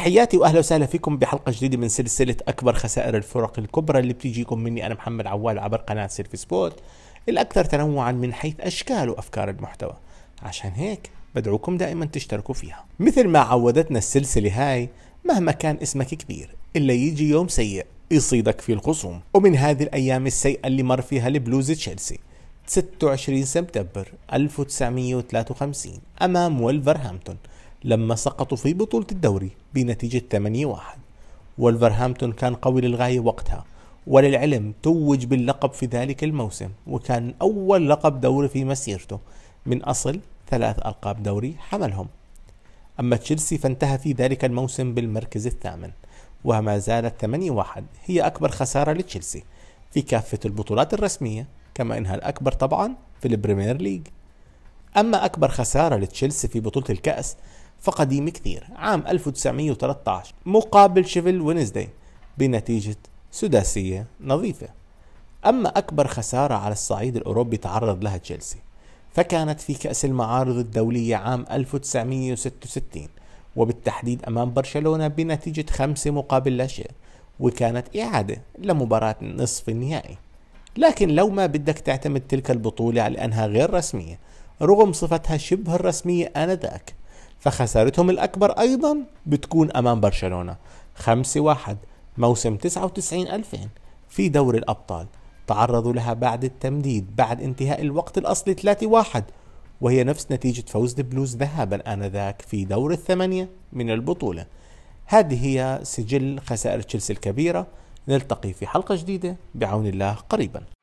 تحياتي واهلا وسهلا فيكم بحلقه جديده من سلسله اكبر خسائر الفرق الكبرى اللي بتجيكم مني انا محمد عوال عبر قناه سيرفي سبورت الاكثر تنوعا من حيث اشكال وافكار المحتوى عشان هيك بدعوكم دائما تشتركوا فيها مثل ما عودتنا السلسله هاي مهما كان اسمك كبير الا يجي يوم سيء يصيدك في الخصوم ومن هذه الايام السيئه اللي مر فيها البلوز تشيلسي 26 سبتمبر 1953 امام ولفرهامبتون لما سقطوا في بطولة الدوري بنتيجة 8-1 وولفرهامبتون كان قوي للغاية وقتها وللعلم توج باللقب في ذلك الموسم وكان أول لقب دوري في مسيرته من أصل ثلاث ألقاب دوري حملهم أما تشيلسي فانتهى في ذلك الموسم بالمركز الثامن وما زالت 8-1 هي أكبر خسارة لتشيلسي في كافة البطولات الرسمية كما إنها الأكبر طبعا في البريمير ليج أما أكبر خسارة لتشيلسي في بطولة الكأس فقديم كثير عام 1913 مقابل شيفل وينزداي بنتيجة سداسية نظيفة أما أكبر خسارة على الصعيد الأوروبي تعرض لها تشيلسي فكانت في كأس المعارض الدولية عام 1966 وبالتحديد أمام برشلونة بنتيجة خمسة مقابل لا شيء وكانت إعادة لمباراة نصف النهائي لكن لو ما بدك تعتمد تلك البطولة على أنها غير رسمية رغم صفتها شبه الرسمية آنذاك فخسارتهم الأكبر أيضا بتكون أمام برشلونة 5-1 موسم 99 2000 في دوري الأبطال تعرضوا لها بعد التمديد بعد انتهاء الوقت الأصلي 3-1 وهي نفس نتيجة فوز البلوز ذهابا آنذاك في دور الثمانية من البطولة هذه هي سجل خسائر تشيلسي الكبيرة نلتقي في حلقة جديدة بعون الله قريبا